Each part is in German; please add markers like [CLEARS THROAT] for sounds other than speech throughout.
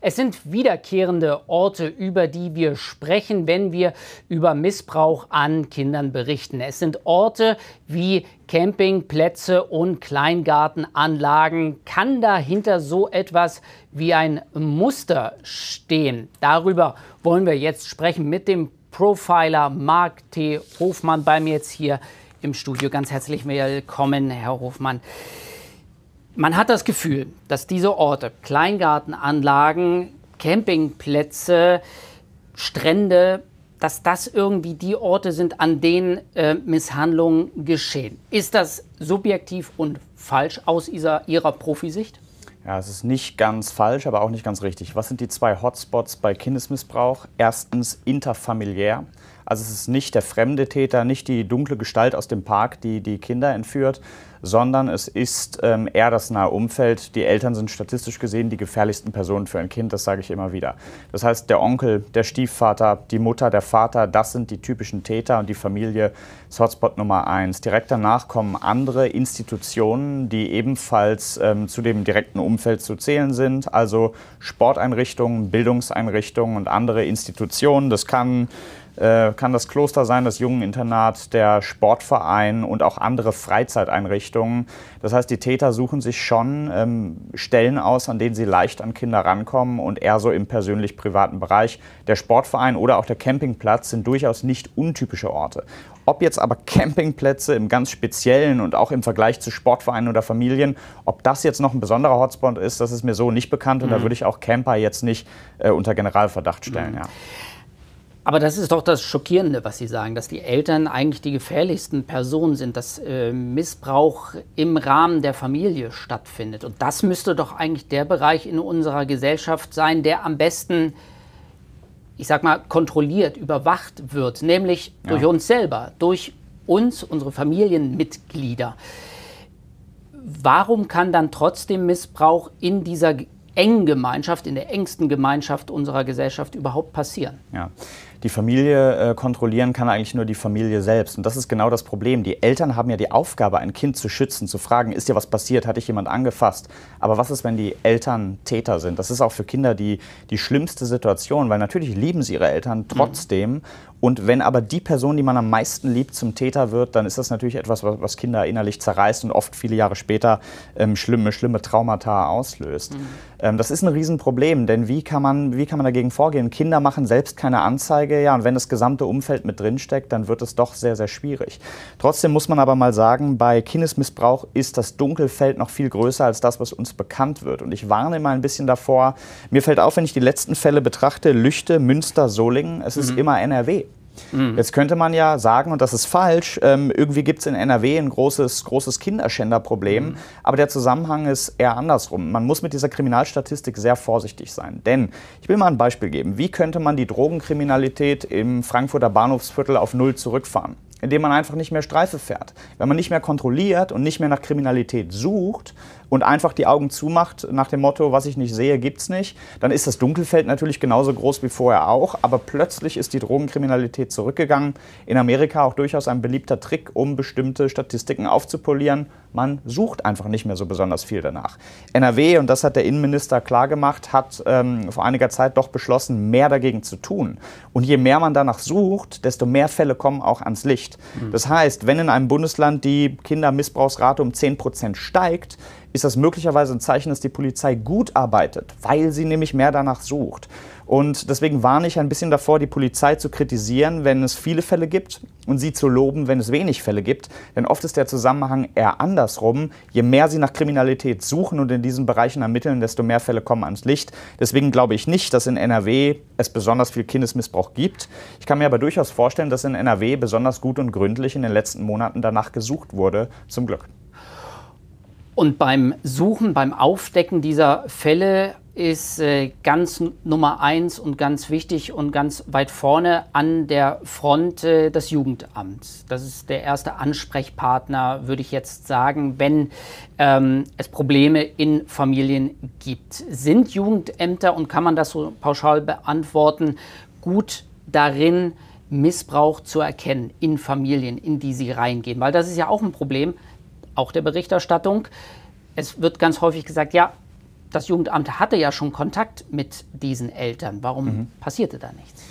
Es sind wiederkehrende Orte, über die wir sprechen, wenn wir über Missbrauch an Kindern berichten. Es sind Orte wie Campingplätze und Kleingartenanlagen. Kann dahinter so etwas wie ein Muster stehen? Darüber wollen wir jetzt sprechen mit dem Profiler Marc T. Hofmann bei mir jetzt hier im Studio. Ganz herzlich willkommen, Herr Hofmann. Man hat das Gefühl, dass diese Orte, Kleingartenanlagen, Campingplätze, Strände, dass das irgendwie die Orte sind, an denen äh, Misshandlungen geschehen. Ist das subjektiv und falsch aus Ihrer, ihrer Profisicht? Ja, es ist nicht ganz falsch, aber auch nicht ganz richtig. Was sind die zwei Hotspots bei Kindesmissbrauch? Erstens interfamiliär. Also es ist nicht der fremde Täter, nicht die dunkle Gestalt aus dem Park, die die Kinder entführt, sondern es ist ähm, eher das nahe Umfeld. Die Eltern sind statistisch gesehen die gefährlichsten Personen für ein Kind, das sage ich immer wieder. Das heißt, der Onkel, der Stiefvater, die Mutter, der Vater, das sind die typischen Täter und die Familie ist Hotspot Nummer eins. Direkt danach kommen andere Institutionen, die ebenfalls ähm, zu dem direkten Umfeld zu zählen sind, also Sporteinrichtungen, Bildungseinrichtungen und andere Institutionen. Das kann äh, kann das Kloster sein, das Jungeninternat, der Sportverein und auch andere Freizeiteinrichtungen. Das heißt, die Täter suchen sich schon ähm, Stellen aus, an denen sie leicht an Kinder rankommen und eher so im persönlich-privaten Bereich. Der Sportverein oder auch der Campingplatz sind durchaus nicht untypische Orte. Ob jetzt aber Campingplätze im ganz speziellen und auch im Vergleich zu Sportvereinen oder Familien, ob das jetzt noch ein besonderer Hotspot ist, das ist mir so nicht bekannt und mhm. da würde ich auch Camper jetzt nicht äh, unter Generalverdacht stellen. Mhm. Ja. Aber das ist doch das Schockierende, was Sie sagen, dass die Eltern eigentlich die gefährlichsten Personen sind, dass äh, Missbrauch im Rahmen der Familie stattfindet. Und das müsste doch eigentlich der Bereich in unserer Gesellschaft sein, der am besten, ich sag mal, kontrolliert, überwacht wird, nämlich ja. durch uns selber, durch uns, unsere Familienmitglieder. Warum kann dann trotzdem Missbrauch in dieser engen Gemeinschaft, in der engsten Gemeinschaft unserer Gesellschaft überhaupt passieren? Ja die Familie äh, kontrollieren kann eigentlich nur die Familie selbst. Und das ist genau das Problem. Die Eltern haben ja die Aufgabe, ein Kind zu schützen, zu fragen, ist dir was passiert, hat dich jemand angefasst. Aber was ist, wenn die Eltern Täter sind? Das ist auch für Kinder die, die schlimmste Situation, weil natürlich lieben sie ihre Eltern mhm. trotzdem. Mhm. Und wenn aber die Person, die man am meisten liebt, zum Täter wird, dann ist das natürlich etwas, was Kinder innerlich zerreißt und oft viele Jahre später ähm, schlimme, schlimme Traumata auslöst. Mhm. Ähm, das ist ein Riesenproblem, denn wie kann, man, wie kann man dagegen vorgehen? Kinder machen selbst keine Anzeige Anzeige, ja, und wenn das gesamte Umfeld mit drinsteckt, dann wird es doch sehr, sehr schwierig. Trotzdem muss man aber mal sagen, bei Kindesmissbrauch ist das Dunkelfeld noch viel größer als das, was uns bekannt wird. Und ich warne mal ein bisschen davor, mir fällt auf, wenn ich die letzten Fälle betrachte, Lüchte, Münster, Solingen, es mhm. ist immer NRW. Mhm. Jetzt könnte man ja sagen, und das ist falsch, ähm, irgendwie gibt es in NRW ein großes, großes Kinderschänderproblem, mhm. aber der Zusammenhang ist eher andersrum. Man muss mit dieser Kriminalstatistik sehr vorsichtig sein, denn ich will mal ein Beispiel geben. Wie könnte man die Drogenkriminalität im Frankfurter Bahnhofsviertel auf Null zurückfahren? indem man einfach nicht mehr Streife fährt. Wenn man nicht mehr kontrolliert und nicht mehr nach Kriminalität sucht, und einfach die Augen zumacht nach dem Motto, was ich nicht sehe, gibt's nicht, dann ist das Dunkelfeld natürlich genauso groß wie vorher auch. Aber plötzlich ist die Drogenkriminalität zurückgegangen. In Amerika auch durchaus ein beliebter Trick, um bestimmte Statistiken aufzupolieren. Man sucht einfach nicht mehr so besonders viel danach. NRW, und das hat der Innenminister klargemacht, hat ähm, vor einiger Zeit doch beschlossen, mehr dagegen zu tun. Und je mehr man danach sucht, desto mehr Fälle kommen auch ans Licht. Mhm. Das heißt, wenn in einem Bundesland die Kindermissbrauchsrate um 10 Prozent steigt, ist das möglicherweise ein Zeichen, dass die Polizei gut arbeitet, weil sie nämlich mehr danach sucht. Und deswegen warne ich ein bisschen davor, die Polizei zu kritisieren, wenn es viele Fälle gibt und sie zu loben, wenn es wenig Fälle gibt. Denn oft ist der Zusammenhang eher andersrum. Je mehr sie nach Kriminalität suchen und in diesen Bereichen ermitteln, desto mehr Fälle kommen ans Licht. Deswegen glaube ich nicht, dass in NRW es besonders viel Kindesmissbrauch gibt. Ich kann mir aber durchaus vorstellen, dass in NRW besonders gut und gründlich in den letzten Monaten danach gesucht wurde. Zum Glück. Und beim Suchen, beim Aufdecken dieser Fälle ist äh, ganz Nummer eins und ganz wichtig und ganz weit vorne an der Front äh, das Jugendamt. Das ist der erste Ansprechpartner, würde ich jetzt sagen, wenn ähm, es Probleme in Familien gibt. Sind Jugendämter, und kann man das so pauschal beantworten, gut darin, Missbrauch zu erkennen in Familien, in die sie reingehen? Weil das ist ja auch ein Problem auch der Berichterstattung. Es wird ganz häufig gesagt, ja, das Jugendamt hatte ja schon Kontakt mit diesen Eltern. Warum mhm. passierte da nichts?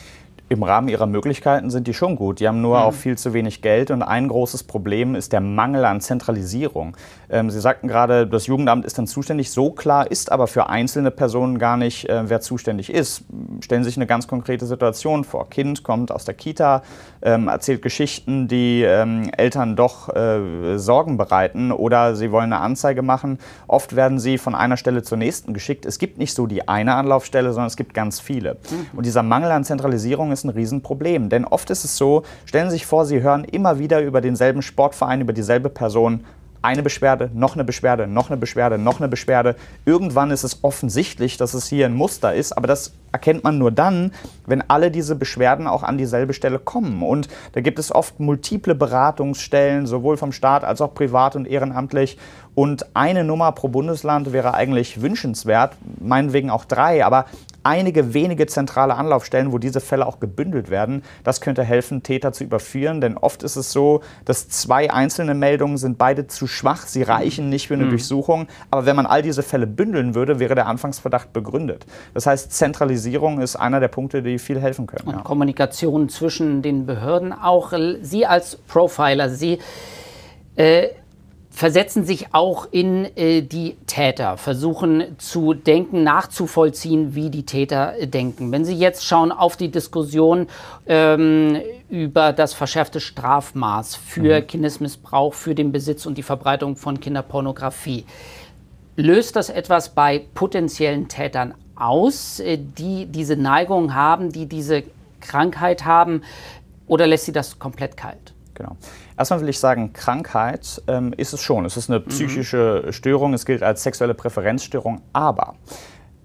Im Rahmen ihrer Möglichkeiten sind die schon gut. Die haben nur mhm. auch viel zu wenig Geld und ein großes Problem ist der Mangel an Zentralisierung. Ähm, Sie sagten gerade, das Jugendamt ist dann zuständig. So klar ist aber für einzelne Personen gar nicht, äh, wer zuständig ist. Stellen Sie sich eine ganz konkrete Situation vor. Kind kommt aus der Kita, ähm, erzählt Geschichten, die ähm, Eltern doch äh, Sorgen bereiten oder sie wollen eine Anzeige machen. Oft werden sie von einer Stelle zur nächsten geschickt. Es gibt nicht so die eine Anlaufstelle, sondern es gibt ganz viele. Mhm. Und dieser Mangel an Zentralisierung ist ist ein Riesenproblem. Denn oft ist es so, stellen Sie sich vor, Sie hören immer wieder über denselben Sportverein, über dieselbe Person, eine Beschwerde, noch eine Beschwerde, noch eine Beschwerde, noch eine Beschwerde. Irgendwann ist es offensichtlich, dass es hier ein Muster ist, aber das erkennt man nur dann, wenn alle diese Beschwerden auch an dieselbe Stelle kommen. Und da gibt es oft multiple Beratungsstellen, sowohl vom Staat als auch privat und ehrenamtlich. Und eine Nummer pro Bundesland wäre eigentlich wünschenswert, meinetwegen auch drei, aber einige wenige zentrale Anlaufstellen, wo diese Fälle auch gebündelt werden. Das könnte helfen, Täter zu überführen, denn oft ist es so, dass zwei einzelne Meldungen sind beide zu schwach, sie reichen nicht für eine mhm. Durchsuchung. Aber wenn man all diese Fälle bündeln würde, wäre der Anfangsverdacht begründet. Das heißt, Zentralisierung ist einer der Punkte, die viel helfen können. Und ja. Kommunikation zwischen den Behörden auch. Sie als Profiler, Sie. Äh versetzen sich auch in äh, die Täter, versuchen zu denken, nachzuvollziehen, wie die Täter äh, denken. Wenn Sie jetzt schauen auf die Diskussion ähm, über das verschärfte Strafmaß für mhm. Kindesmissbrauch, für den Besitz und die Verbreitung von Kinderpornografie, löst das etwas bei potenziellen Tätern aus, äh, die diese Neigung haben, die diese Krankheit haben, oder lässt sie das komplett kalt? Genau. Erstmal will ich sagen, Krankheit ähm, ist es schon. Es ist eine mhm. psychische mhm. Störung, es gilt als sexuelle Präferenzstörung, aber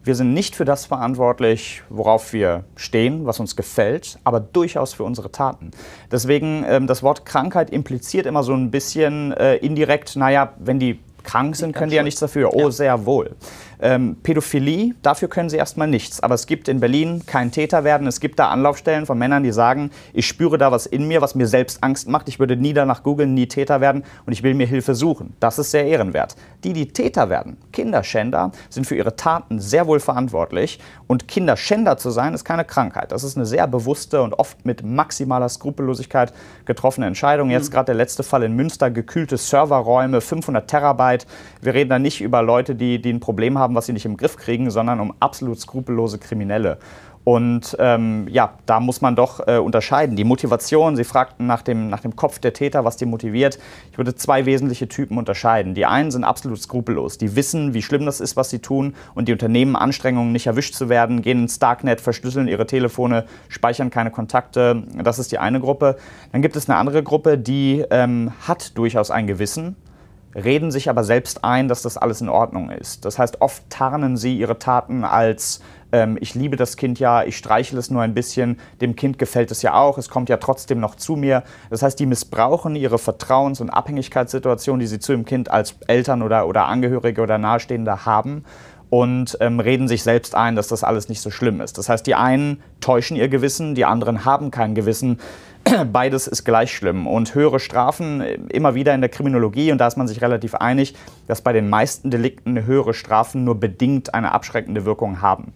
wir sind nicht für das verantwortlich, worauf wir stehen, was uns gefällt, aber durchaus für unsere Taten. Deswegen, ähm, das Wort Krankheit impliziert immer so ein bisschen äh, indirekt, naja, wenn die krank sind, können die ja nichts dafür. Oh, ja. sehr wohl. Ähm, Pädophilie, dafür können sie erstmal nichts. Aber es gibt in Berlin kein Täterwerden. Es gibt da Anlaufstellen von Männern, die sagen, ich spüre da was in mir, was mir selbst Angst macht. Ich würde nie danach googeln, nie Täter werden und ich will mir Hilfe suchen. Das ist sehr ehrenwert. Die, die Täter werden, Kinderschänder, sind für ihre Taten sehr wohl verantwortlich. Und Kinderschänder zu sein, ist keine Krankheit. Das ist eine sehr bewusste und oft mit maximaler Skrupellosigkeit getroffene Entscheidung. Jetzt mhm. gerade der letzte Fall in Münster, gekühlte Serverräume, 500 Terabyte. Wir reden da nicht über Leute, die, die ein Problem haben haben, was sie nicht im Griff kriegen, sondern um absolut skrupellose Kriminelle. Und ähm, ja, da muss man doch äh, unterscheiden. Die Motivation, Sie fragten nach dem, nach dem Kopf der Täter, was die motiviert. Ich würde zwei wesentliche Typen unterscheiden. Die einen sind absolut skrupellos. Die wissen, wie schlimm das ist, was sie tun und die unternehmen Anstrengungen, nicht erwischt zu werden, gehen ins Darknet, verschlüsseln ihre Telefone, speichern keine Kontakte. Das ist die eine Gruppe. Dann gibt es eine andere Gruppe, die ähm, hat durchaus ein Gewissen, reden sich aber selbst ein, dass das alles in Ordnung ist. Das heißt, oft tarnen sie ihre Taten als ähm, ich liebe das Kind ja, ich streichle es nur ein bisschen, dem Kind gefällt es ja auch, es kommt ja trotzdem noch zu mir. Das heißt, die missbrauchen ihre Vertrauens- und Abhängigkeitssituation, die sie zu dem Kind als Eltern oder, oder Angehörige oder Nahestehende haben, und ähm, reden sich selbst ein, dass das alles nicht so schlimm ist. Das heißt, die einen täuschen ihr Gewissen, die anderen haben kein Gewissen. [CLEARS THROAT] Beides ist gleich schlimm. Und höhere Strafen äh, immer wieder in der Kriminologie, und da ist man sich relativ einig, dass bei den meisten Delikten höhere Strafen nur bedingt eine abschreckende Wirkung haben.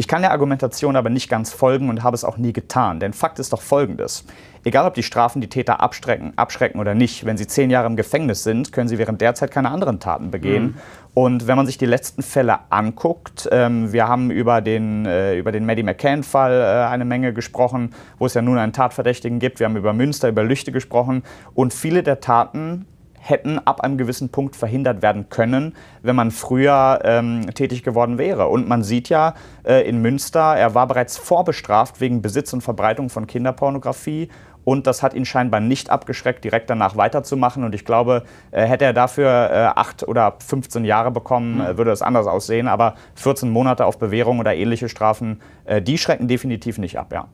Ich kann der Argumentation aber nicht ganz folgen und habe es auch nie getan, denn Fakt ist doch folgendes. Egal ob die Strafen die Täter abschrecken, abschrecken oder nicht, wenn sie zehn Jahre im Gefängnis sind, können sie während der Zeit keine anderen Taten begehen. Mhm. Und wenn man sich die letzten Fälle anguckt, ähm, wir haben über den, äh, über den Maddie McCann-Fall äh, eine Menge gesprochen, wo es ja nun einen Tatverdächtigen gibt. Wir haben über Münster, über Lüchte gesprochen. Und viele der Taten hätten ab einem gewissen Punkt verhindert werden können, wenn man früher ähm, tätig geworden wäre. Und man sieht ja äh, in Münster, er war bereits vorbestraft wegen Besitz und Verbreitung von Kinderpornografie. Und das hat ihn scheinbar nicht abgeschreckt, direkt danach weiterzumachen. Und ich glaube, äh, hätte er dafür äh, acht oder 15 Jahre bekommen, mhm. äh, würde es anders aussehen. Aber 14 Monate auf Bewährung oder ähnliche Strafen, die schrecken definitiv nicht ab, ja.